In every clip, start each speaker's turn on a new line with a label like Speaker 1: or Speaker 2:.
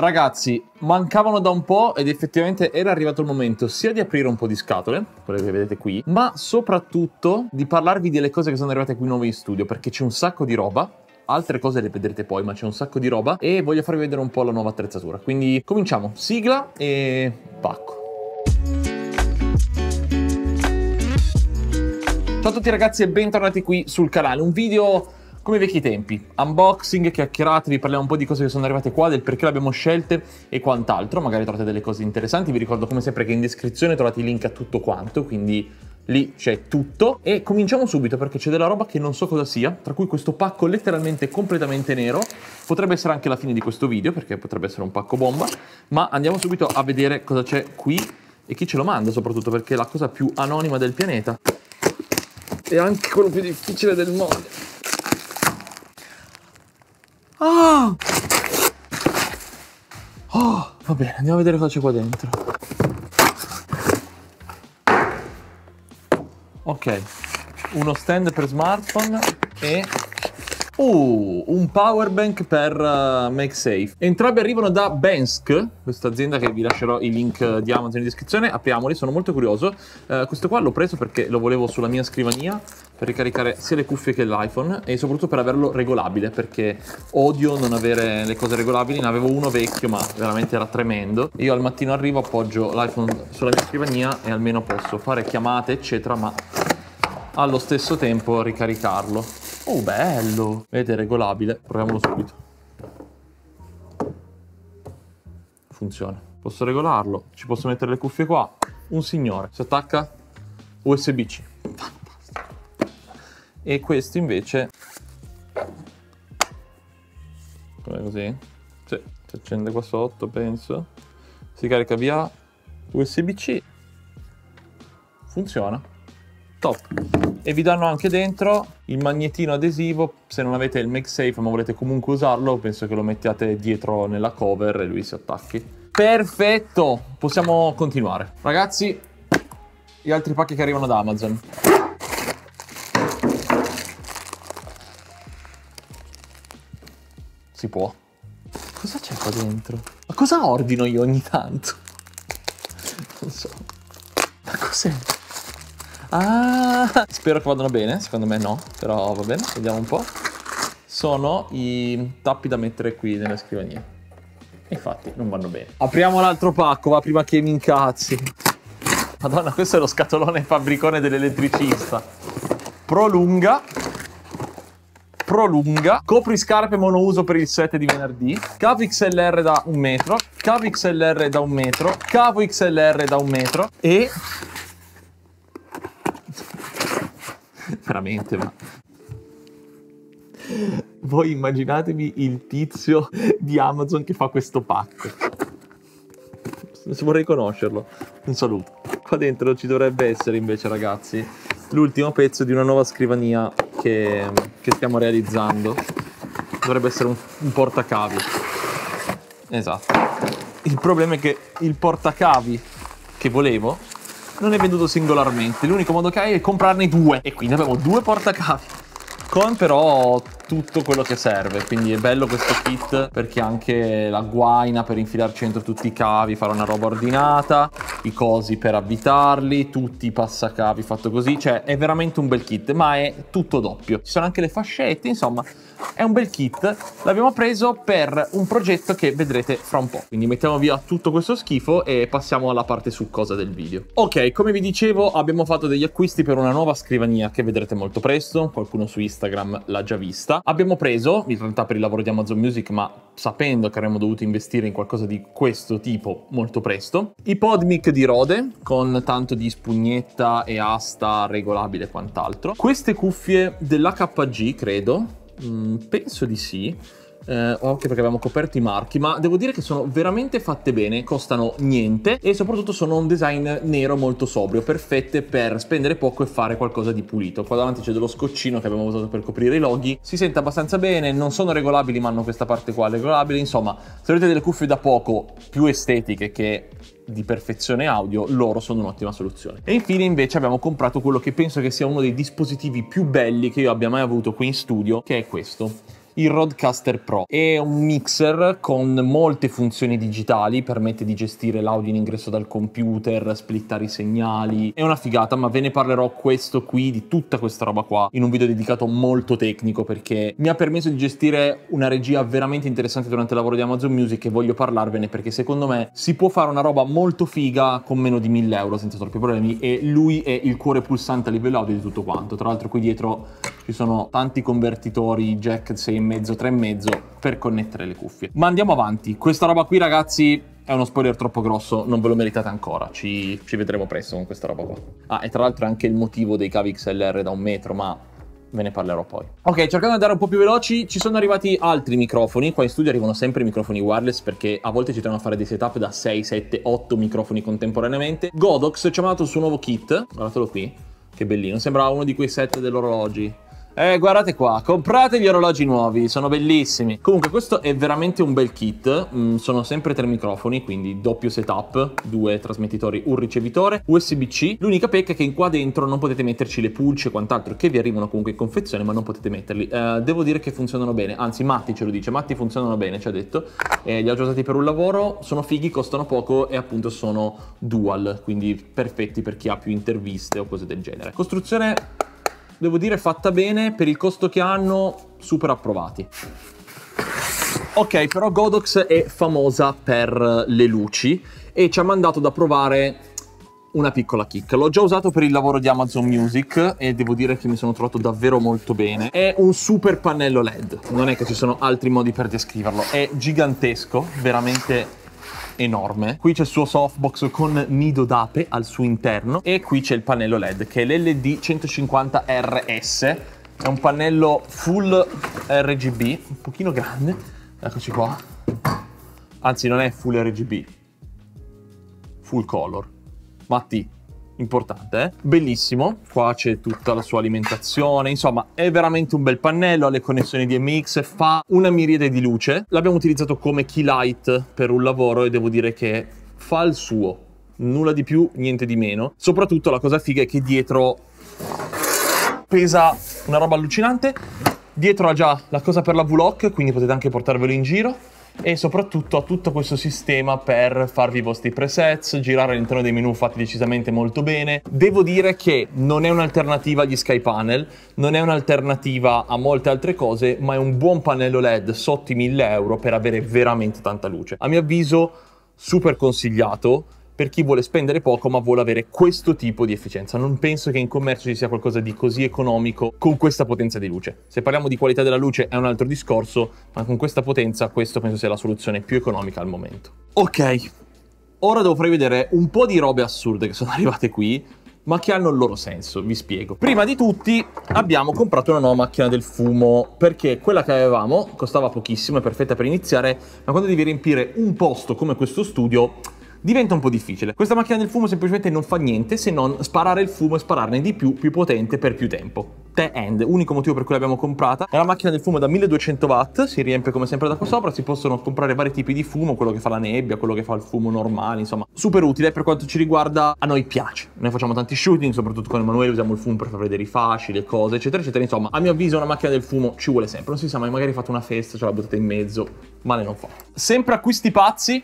Speaker 1: Ragazzi, mancavano da un po' ed effettivamente era arrivato il momento sia di aprire un po' di scatole, quelle che vedete qui, ma soprattutto di parlarvi delle cose che sono arrivate qui nuove in studio, perché c'è un sacco di roba altre cose le vedrete poi, ma c'è un sacco di roba e voglio farvi vedere un po' la nuova attrezzatura. Quindi cominciamo, sigla e pacco. Ciao a tutti ragazzi e bentornati qui sul canale, un video come i vecchi tempi, unboxing, chiacchierate, vi parliamo un po' di cose che sono arrivate qua, del perché le abbiamo scelte e quant'altro, magari trovate delle cose interessanti, vi ricordo come sempre che in descrizione trovate i link a tutto quanto, quindi lì c'è tutto e cominciamo subito perché c'è della roba che non so cosa sia, tra cui questo pacco letteralmente completamente nero, potrebbe essere anche la fine di questo video perché potrebbe essere un pacco bomba, ma andiamo subito a vedere cosa c'è qui e chi ce lo manda soprattutto perché è la cosa più anonima del pianeta e anche quello più difficile del mondo. Ah! Oh, ah, va bene, andiamo a vedere cosa c'è qua dentro. Ok, uno stand per smartphone e Uh, un power bank per uh, MakeSafe. Entrambi arrivano da Bensk, questa azienda che vi lascerò i link uh, di Amazon in descrizione. Apriamoli, sono molto curioso. Uh, questo qua l'ho preso perché lo volevo sulla mia scrivania per ricaricare sia le cuffie che l'iPhone e soprattutto per averlo regolabile perché odio non avere le cose regolabili. Ne avevo uno vecchio ma veramente era tremendo. Io al mattino arrivo, appoggio l'iPhone sulla mia scrivania e almeno posso fare chiamate eccetera ma allo stesso tempo ricaricarlo. Oh, bello! Vedete, è regolabile. Proviamolo subito. Funziona. Posso regolarlo. Ci posso mettere le cuffie qua. Un signore. Si attacca USB-C. E questo invece... Come così? Sì, si accende qua sotto, penso. Si carica via USB-C. Funziona top e vi danno anche dentro il magnetino adesivo se non avete il MagSafe ma volete comunque usarlo penso che lo mettiate dietro nella cover e lui si attacchi perfetto possiamo continuare ragazzi gli altri pacchi che arrivano da Amazon si può cosa c'è qua dentro? ma cosa ordino io ogni tanto? non so ma cos'è? Ah, spero che vadano bene, secondo me no, però va bene, vediamo un po'. Sono i tappi da mettere qui nella scrivania. Infatti, non vanno bene. Apriamo l'altro pacco, va prima che mi incazzi. Madonna, questo è lo scatolone fabbricone dell'elettricista. Prolunga. Prolunga. Copri scarpe monouso per il 7 di venerdì. Cavo XLR da un metro. Cavo XLR da un metro. Cavo XLR da un metro. E veramente, ma... Voi immaginatevi il tizio di Amazon che fa questo pacco. Vorrei conoscerlo. Un saluto. Qua dentro ci dovrebbe essere invece, ragazzi, l'ultimo pezzo di una nuova scrivania che, che stiamo realizzando. Dovrebbe essere un, un portacavi. Esatto. Il problema è che il portacavi che volevo non è venduto singolarmente. L'unico modo che hai è comprarne due. E quindi abbiamo due portacavi. Con però tutto quello che serve, quindi è bello questo kit perché anche la guaina per infilarci dentro tutti i cavi, fare una roba ordinata, i cosi per avvitarli, tutti i passacavi fatto così, cioè è veramente un bel kit, ma è tutto doppio. Ci sono anche le fascette, insomma è un bel kit, l'abbiamo preso per un progetto che vedrete fra un po'. Quindi mettiamo via tutto questo schifo e passiamo alla parte su cosa del video. Ok, come vi dicevo abbiamo fatto degli acquisti per una nuova scrivania che vedrete molto presto, qualcuno su Instagram l'ha già vista. Abbiamo preso, in realtà per il lavoro di Amazon Music, ma sapendo che avremmo dovuto investire in qualcosa di questo tipo molto presto, i Podmic di Rode con tanto di spugnetta e asta regolabile e quant'altro. Queste cuffie dell'HG, credo, Mm, penso di sì. Eh, anche perché abbiamo coperto i marchi, ma devo dire che sono veramente fatte bene, costano niente e soprattutto sono un design nero molto sobrio, perfette per spendere poco e fare qualcosa di pulito. Qua davanti c'è dello scoccino che abbiamo usato per coprire i loghi, si sente abbastanza bene, non sono regolabili ma hanno questa parte qua regolabile, insomma se avete delle cuffie da poco più estetiche che di perfezione audio, loro sono un'ottima soluzione. E infine invece abbiamo comprato quello che penso che sia uno dei dispositivi più belli che io abbia mai avuto qui in studio, che è questo il Roadcaster Pro. È un mixer con molte funzioni digitali, permette di gestire l'audio in ingresso dal computer, splittare i segnali. È una figata, ma ve ne parlerò questo qui, di tutta questa roba qua, in un video dedicato molto tecnico perché mi ha permesso di gestire una regia veramente interessante durante il lavoro di Amazon Music e voglio parlarvene perché secondo me si può fare una roba molto figa con meno di 1000 euro senza troppi problemi e lui è il cuore pulsante a livello audio di tutto quanto. Tra l'altro qui dietro ci sono tanti convertitori jack 6 mezzo, tre e mezzo per connettere le cuffie. Ma andiamo avanti. Questa roba qui, ragazzi, è uno spoiler troppo grosso, non ve lo meritate ancora. Ci, ci vedremo presto con questa roba qua. Ah, e tra l'altro è anche il motivo dei cavi XLR da un metro, ma ve ne parlerò poi. Ok, cercando di andare un po' più veloci, ci sono arrivati altri microfoni. Qua in studio arrivano sempre i microfoni wireless perché a volte ci trovano a fare dei setup da 6, 7, 8 microfoni contemporaneamente. Godox ci ha mandato il suo nuovo kit, guardatelo qui, che bellino. Sembra uno di quei set dell'orologio. Eh, guardate qua, comprate gli orologi nuovi, sono bellissimi. Comunque questo è veramente un bel kit, mm, sono sempre tre microfoni, quindi doppio setup, due trasmettitori, un ricevitore, USB-C. L'unica pecca è che qua dentro non potete metterci le pulce e quant'altro, che vi arrivano comunque in confezione, ma non potete metterli. Eh, devo dire che funzionano bene, anzi Matti ce lo dice, Matti funzionano bene, ci ha detto. Eh, li ho già usati per un lavoro, sono fighi, costano poco e appunto sono dual, quindi perfetti per chi ha più interviste o cose del genere. Costruzione devo dire fatta bene, per il costo che hanno, super approvati. Ok, però Godox è famosa per le luci e ci ha mandato da provare una piccola kick. L'ho già usato per il lavoro di Amazon Music e devo dire che mi sono trovato davvero molto bene. È un super pannello LED, non è che ci sono altri modi per descriverlo, è gigantesco, veramente enorme. Qui c'è il suo softbox con nido d'ape al suo interno e qui c'è il pannello LED che è l'LD150RS. È un pannello full RGB, un pochino grande. Eccoci qua. Anzi, non è full RGB. Full color. Matti, importante, eh? bellissimo, qua c'è tutta la sua alimentazione, insomma è veramente un bel pannello, ha le connessioni DMX, fa una miriade di luce, l'abbiamo utilizzato come key light per un lavoro e devo dire che fa il suo, nulla di più, niente di meno, soprattutto la cosa figa è che dietro pesa una roba allucinante, dietro ha già la cosa per la V-Lock, quindi potete anche portarvelo in giro, e soprattutto ha tutto questo sistema per farvi i vostri presets, girare all'interno dei menu fatti decisamente molto bene. Devo dire che non è un'alternativa agli sky panel, non è un'alternativa a molte altre cose, ma è un buon pannello LED sotto i 1000 euro per avere veramente tanta luce. A mio avviso super consigliato per chi vuole spendere poco ma vuole avere questo tipo di efficienza. Non penso che in commercio ci sia qualcosa di così economico con questa potenza di luce. Se parliamo di qualità della luce è un altro discorso, ma con questa potenza questo penso sia la soluzione più economica al momento. Ok, ora devo farvi vedere un po' di robe assurde che sono arrivate qui, ma che hanno il loro senso, vi spiego. Prima di tutti abbiamo comprato una nuova macchina del fumo, perché quella che avevamo costava pochissimo, è perfetta per iniziare, ma quando devi riempire un posto come questo studio diventa un po' difficile. Questa macchina del fumo semplicemente non fa niente se non sparare il fumo e spararne di più, più potente per più tempo. The End, unico motivo per cui l'abbiamo comprata. È una macchina del fumo da 1200 watt, si riempie come sempre da qua sopra, si possono comprare vari tipi di fumo, quello che fa la nebbia, quello che fa il fumo normale, insomma, super utile per quanto ci riguarda, a noi piace. Noi facciamo tanti shooting, soprattutto con Emanuele usiamo il fumo per far vedere i fasci, le cose, eccetera, eccetera. Insomma, a mio avviso una macchina del fumo ci vuole sempre, non si sa mai, magari fate una festa, ce la buttate in mezzo, male non fa. Sempre acquisti pazzi,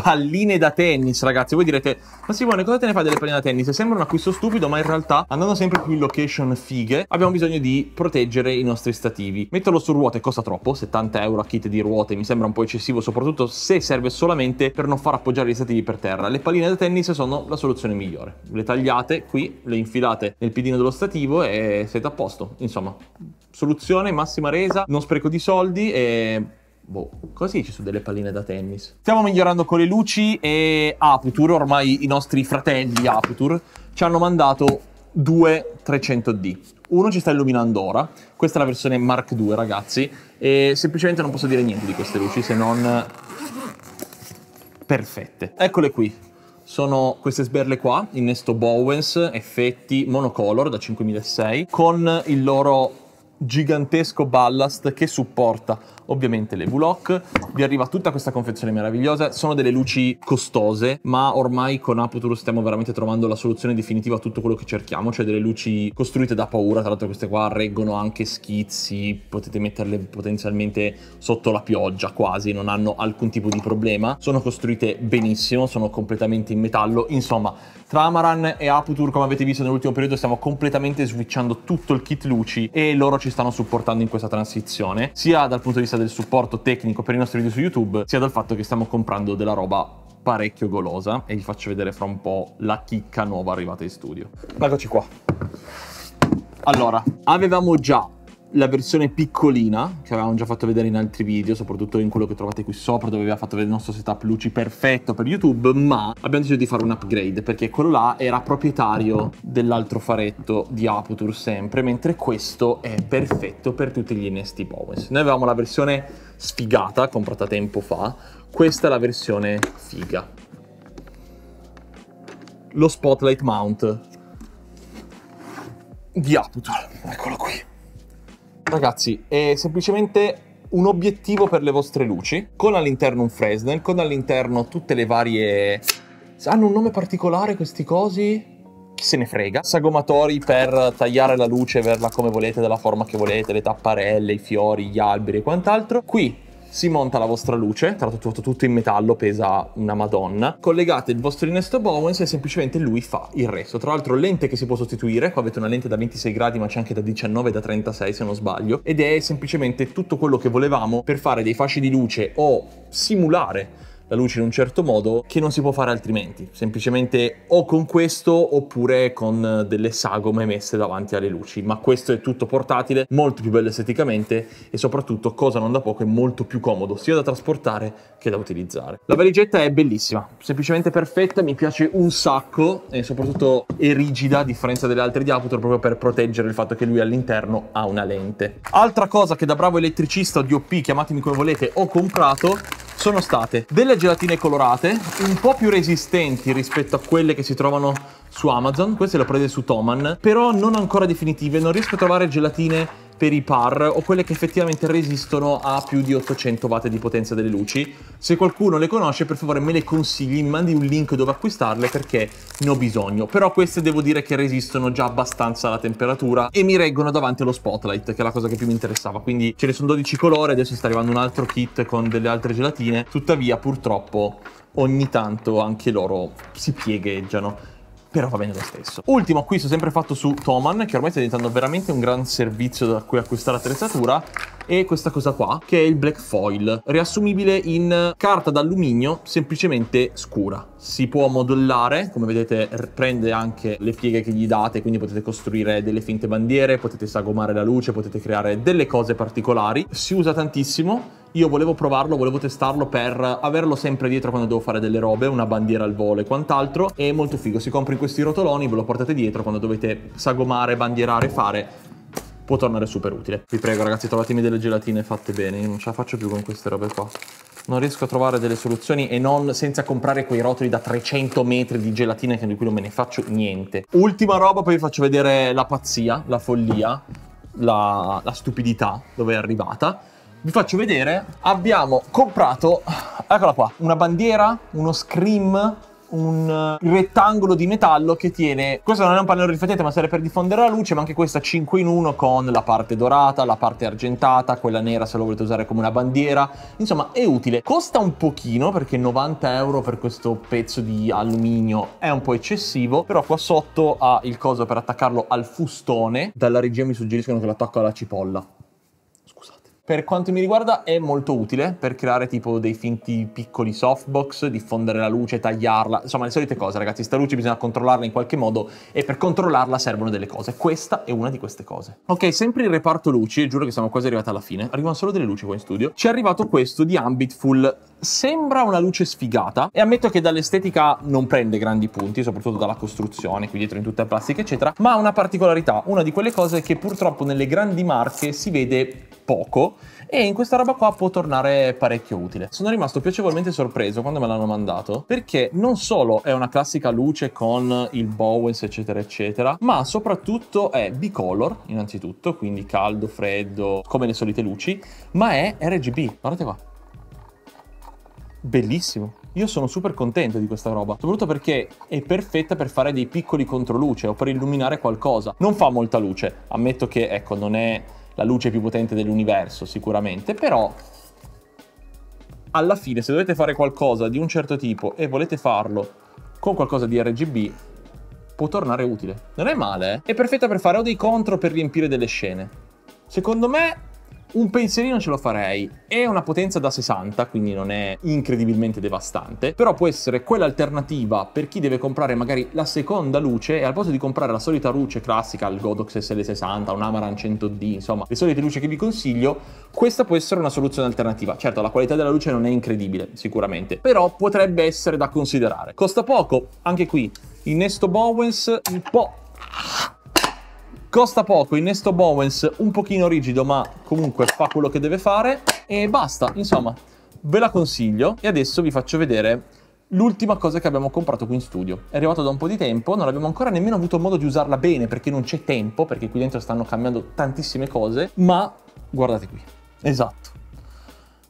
Speaker 1: palline da tennis, ragazzi. Voi direte, ma Simone, cosa te ne fai delle palline da tennis? Sembra un acquisto stupido, ma in realtà, andando sempre più in location fighe, abbiamo bisogno di proteggere i nostri stativi. Metterlo su ruote costa troppo, 70 euro a kit di ruote mi sembra un po' eccessivo, soprattutto se serve solamente per non far appoggiare gli stativi per terra. Le palline da tennis sono la soluzione migliore. Le tagliate qui, le infilate nel piedino dello stativo e siete a posto. Insomma, soluzione massima resa, non spreco di soldi e Boh, cosa dici su delle palline da tennis? Stiamo migliorando con le luci e Aputur, ormai i nostri fratelli Aputur, ci hanno mandato due 300D. Uno ci sta illuminando ora, questa è la versione Mark II ragazzi, e semplicemente non posso dire niente di queste luci se non perfette. Eccole qui, sono queste sberle qua, innesto Bowens, effetti, monocolor da 5006, con il loro gigantesco ballast che supporta ovviamente le V-Lock, vi arriva tutta questa confezione meravigliosa, sono delle luci costose, ma ormai con Aputur stiamo veramente trovando la soluzione definitiva a tutto quello che cerchiamo, cioè delle luci costruite da paura, tra l'altro queste qua reggono anche schizzi, potete metterle potenzialmente sotto la pioggia quasi, non hanno alcun tipo di problema, sono costruite benissimo, sono completamente in metallo, insomma tra Amaran e Aputur, come avete visto nell'ultimo periodo, stiamo completamente switchando tutto il kit luci e loro ci stanno supportando in questa transizione, sia dal punto di vista del supporto tecnico per i nostri video su YouTube, sia dal fatto che stiamo comprando della roba parecchio golosa e vi faccio vedere fra un po' la chicca nuova arrivata in studio. Eccoci qua. Allora, avevamo già la versione piccolina che avevamo già fatto vedere in altri video, soprattutto in quello che trovate qui sopra dove aveva fatto vedere il nostro setup luci perfetto per YouTube, ma abbiamo deciso di fare un upgrade perché quello là era proprietario dell'altro faretto di Aputur sempre, mentre questo è perfetto per tutti gli NST Bowens. Noi avevamo la versione sfigata, comprata tempo fa, questa è la versione figa. Lo Spotlight Mount di Aputur, eccolo qui. Ragazzi, è semplicemente un obiettivo per le vostre luci, con all'interno un Fresnel, con all'interno tutte le varie... Hanno un nome particolare questi cosi? Chi se ne frega? Sagomatori per tagliare la luce, verla come volete, della forma che volete, le tapparelle, i fiori, gli alberi e quant'altro. Qui si monta la vostra luce, tra l'altro tutto, tutto in metallo, pesa una madonna, collegate il vostro innesto Bowens e semplicemente lui fa il resto. Tra l'altro lente che si può sostituire, qua avete una lente da 26 gradi ma c'è anche da 19 e da 36 se non sbaglio, ed è semplicemente tutto quello che volevamo per fare dei fasci di luce o simulare la luce in un certo modo che non si può fare altrimenti, semplicemente o con questo oppure con delle sagome messe davanti alle luci, ma questo è tutto portatile, molto più bello esteticamente e soprattutto, cosa non da poco, è molto più comodo sia da trasportare che da utilizzare. La valigetta è bellissima, semplicemente perfetta, mi piace un sacco e soprattutto è rigida a differenza delle altre di Aputor proprio per proteggere il fatto che lui all'interno ha una lente. Altra cosa che da bravo elettricista o DOP, chiamatemi come volete, ho comprato sono state delle gelatine colorate, un po' più resistenti rispetto a quelle che si trovano su Amazon, queste le ho prese su Toman, però non ancora definitive, non riesco a trovare gelatine per i par o quelle che effettivamente resistono a più di 800 watt di potenza delle luci. Se qualcuno le conosce per favore me le consigli, mi mandi un link dove acquistarle perché ne ho bisogno. Però queste devo dire che resistono già abbastanza alla temperatura e mi reggono davanti allo spotlight che è la cosa che più mi interessava. Quindi ce ne sono 12 colori, adesso sta arrivando un altro kit con delle altre gelatine. Tuttavia purtroppo ogni tanto anche loro si piegheggiano però va bene lo stesso. Ultimo acquisto sempre fatto su Toman, che ormai sta diventando veramente un gran servizio da cui acquistare attrezzatura, e questa cosa qua, che è il black foil, riassumibile in carta d'alluminio semplicemente scura. Si può modellare, come vedete prende anche le pieghe che gli date, quindi potete costruire delle finte bandiere, potete sagomare la luce, potete creare delle cose particolari. Si usa tantissimo, io volevo provarlo, volevo testarlo per averlo sempre dietro quando devo fare delle robe, una bandiera al volo e quant'altro. È molto figo, si compra in questi rotoloni, ve lo portate dietro quando dovete sagomare, bandierare, fare può tornare super utile. Vi prego ragazzi trovatemi delle gelatine fatte bene, io non ce la faccio più con queste robe qua. Non riesco a trovare delle soluzioni e non senza comprare quei rotoli da 300 metri di gelatina di cui non me ne faccio niente. Ultima roba, poi vi faccio vedere la pazzia, la follia, la, la stupidità dove è arrivata vi faccio vedere, abbiamo comprato, eccola qua, una bandiera, uno scream un eh, rettangolo di metallo che tiene, questo non è un pannello riflettente ma serve per diffondere la luce, ma anche questa 5 in 1 con la parte dorata, la parte argentata, quella nera se lo volete usare come una bandiera, insomma è utile. Costa un pochino perché 90 euro per questo pezzo di alluminio è un po' eccessivo, però qua sotto ha il coso per attaccarlo al fustone, dalla regia mi suggeriscono che l'attacco alla cipolla. Per quanto mi riguarda è molto utile per creare tipo dei finti piccoli softbox, diffondere la luce, tagliarla, insomma le solite cose ragazzi, sta luce bisogna controllarla in qualche modo e per controllarla servono delle cose, questa è una di queste cose. Ok, sempre il reparto luci, giuro che siamo quasi arrivati alla fine, arrivano solo delle luci qua in studio, ci è arrivato questo di Ambitful sembra una luce sfigata e ammetto che dall'estetica non prende grandi punti, soprattutto dalla costruzione, qui dietro in tutta plastica eccetera, ma ha una particolarità, una di quelle cose che purtroppo nelle grandi marche si vede poco e in questa roba qua può tornare parecchio utile. Sono rimasto piacevolmente sorpreso quando me l'hanno mandato perché non solo è una classica luce con il Bowens eccetera eccetera ma soprattutto è bicolor innanzitutto quindi caldo, freddo come le solite luci ma è RGB guardate qua bellissimo io sono super contento di questa roba, soprattutto perché è perfetta per fare dei piccoli controluce o per illuminare qualcosa. Non fa molta luce, ammetto che ecco, non è la luce più potente dell'universo sicuramente, però alla fine se dovete fare qualcosa di un certo tipo e volete farlo con qualcosa di RGB, può tornare utile. Non è male, eh? È perfetta per fare o dei contro per riempire delle scene. Secondo me un pensierino ce lo farei. È una potenza da 60, quindi non è incredibilmente devastante, però può essere quella alternativa per chi deve comprare magari la seconda luce e al posto di comprare la solita luce classica, il Godox SL60, un Amaran 100D, insomma, le solite luci che vi consiglio, questa può essere una soluzione alternativa. Certo, la qualità della luce non è incredibile, sicuramente, però potrebbe essere da considerare. Costa poco, anche qui, innesto Bowens un po' Costa poco, innesto Bowens un pochino rigido ma comunque fa quello che deve fare e basta, insomma ve la consiglio e adesso vi faccio vedere l'ultima cosa che abbiamo comprato qui in studio. È arrivato da un po' di tempo, non abbiamo ancora nemmeno avuto modo di usarla bene perché non c'è tempo, perché qui dentro stanno cambiando tantissime cose, ma guardate qui, esatto.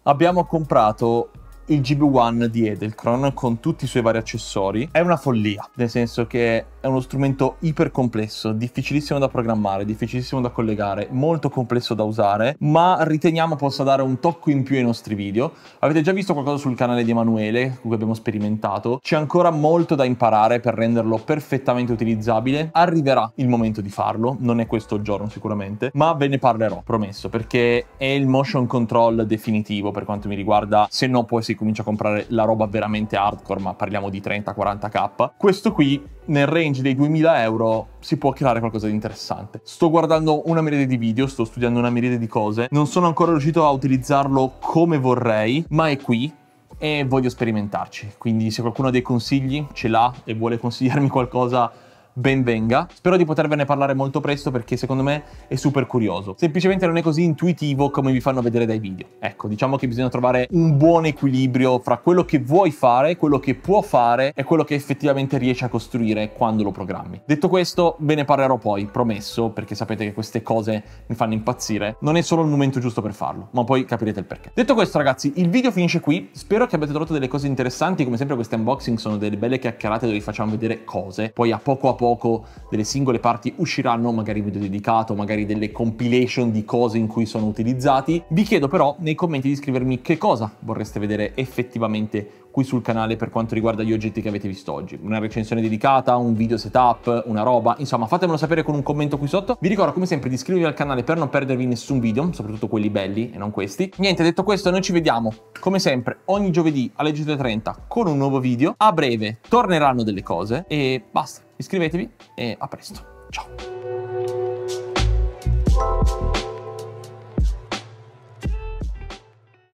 Speaker 1: Abbiamo comprato il GB1 di Edelcron con tutti i suoi vari accessori. È una follia, nel senso che è uno strumento iper complesso, difficilissimo da programmare, difficilissimo da collegare, molto complesso da usare, ma riteniamo possa dare un tocco in più ai nostri video. Avete già visto qualcosa sul canale di Emanuele, cui abbiamo sperimentato. C'è ancora molto da imparare per renderlo perfettamente utilizzabile. Arriverà il momento di farlo, non è questo il giorno sicuramente, ma ve ne parlerò, promesso, perché è il motion control definitivo per quanto mi riguarda, se no poi si comincia a comprare la roba veramente hardcore, ma parliamo di 30-40k. Questo qui nel range dei 2000 euro si può creare qualcosa di interessante. Sto guardando una miriade di video, sto studiando una miriade di cose, non sono ancora riuscito a utilizzarlo come vorrei, ma è qui, e voglio sperimentarci. Quindi se qualcuno ha dei consigli, ce l'ha e vuole consigliarmi qualcosa benvenga. Spero di potervene parlare molto presto perché secondo me è super curioso. Semplicemente non è così intuitivo come vi fanno vedere dai video. Ecco, diciamo che bisogna trovare un buon equilibrio fra quello che vuoi fare, quello che può fare e quello che effettivamente riesci a costruire quando lo programmi. Detto questo, ve ne parlerò poi, promesso, perché sapete che queste cose mi fanno impazzire. Non è solo il momento giusto per farlo, ma poi capirete il perché. Detto questo, ragazzi, il video finisce qui. Spero che abbiate trovato delle cose interessanti. Come sempre queste unboxing sono delle belle chiacchierate dove vi facciamo vedere cose. Poi a poco a poco delle singole parti usciranno magari video dedicato, magari delle compilation di cose in cui sono utilizzati. Vi chiedo però nei commenti di scrivermi che cosa vorreste vedere effettivamente qui sul canale per quanto riguarda gli oggetti che avete visto oggi. Una recensione dedicata, un video setup, una roba, insomma fatemelo sapere con un commento qui sotto. Vi ricordo come sempre di iscrivervi al canale per non perdervi nessun video, soprattutto quelli belli e non questi. Niente, detto questo noi ci vediamo come sempre ogni giovedì alle 18.30 con un nuovo video. A breve torneranno delle cose e basta. Iscrivetevi e a presto. Ciao!